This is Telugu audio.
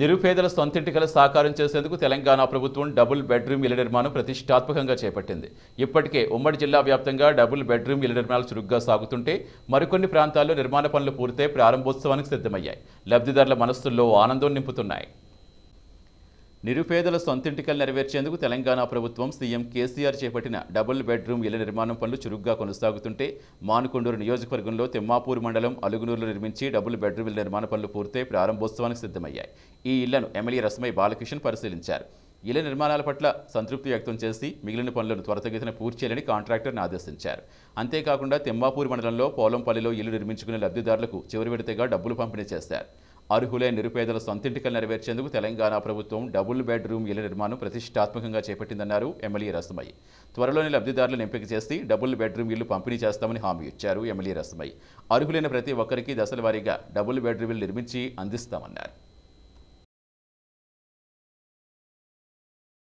నిరుపేదల సొంతింటికల సాకారం చేసేందుకు తెలంగాణ ప్రభుత్వం డబుల్ బెడ్రూమ్ ఇళ్ల నిర్మాణం ప్రతిష్టాత్మకంగా చేపట్టింది ఇప్పటికే ఉమ్మడి జిల్లా వ్యాప్తంగా డబుల్ బెడ్రూమ్ ఇళ్ల నిర్మాణాలు చురుగ్గా సాగుతుంటే మరికొన్ని ప్రాంతాల్లో నిర్మాణ పనులు పూర్తయి ప్రారంభోత్సవానికి సిద్ధమయ్యాయి లబ్ధిదారుల మనస్సుల్లో ఆనందం నింపుతున్నాయి నిరుపేదల సొంతింటికలు నెరవేర్చేందుకు తెలంగాణ ప్రభుత్వం సీఎం కేసీఆర్ చేపట్టిన డబుల్ బెడ్రూమ్ ఇళ్ల నిర్మాణం పనులు చురుగ్గా కొనసాగుతుంటే మానుకొండూరు నియోజకవర్గంలో తిమ్మాపూర్ మండలం అలుగునూరులో నిర్మించి డబుల్ బెడ్రూమ్ ఇళ్ల నిర్మాణ పనులు పూర్తయి ప్రారంభోత్సవానికి సిద్ధమయ్యాయి ఈ ఇళ్లను ఎమ్మెల్యే రస్మై బాలకృష్ణ పరిశీలించారు ఇళ్ల నిర్మాణాల పట్ల సంతృప్తి వ్యక్తం చేసి మిగిలిన పనులను త్వరతగతిన పూర్తి చేయాలని కాంట్రాక్టర్ను ఆదేశించారు అంతేకాకుండా తిమ్మాపూర్ మండలంలో పోలంపల్లిలో ఇల్లు నిర్మించుకునే లబ్ధిదారులకు చివరి విడతగా డబ్బులు పంపిణీ చేశారు అర్హులే నిరుపేదల సొంతింటికలు నెరవేర్చేందుకు తెలంగాణ ప్రభుత్వం డబుల్ బెడ్రూమ్ ఇళ్ల నిర్మాణం ప్రతిష్టాత్మకంగా చేపట్టిందన్నారు ఎమ్మెల్యే రసమయ్య త్వరలోనే లబ్ధిదారులను ఎంపిక చేసి డబుల్ బెడ్రూమ్ ఇళ్లు పంపిణీ చేస్తామని హామీ ఇచ్చారు ఎమ్మెల్యే రసమయ్య అర్హులైన ప్రతి ఒక్కరికి దశల డబుల్ బెడ్రూమ్ నిర్మించి అందిస్తామన్నారు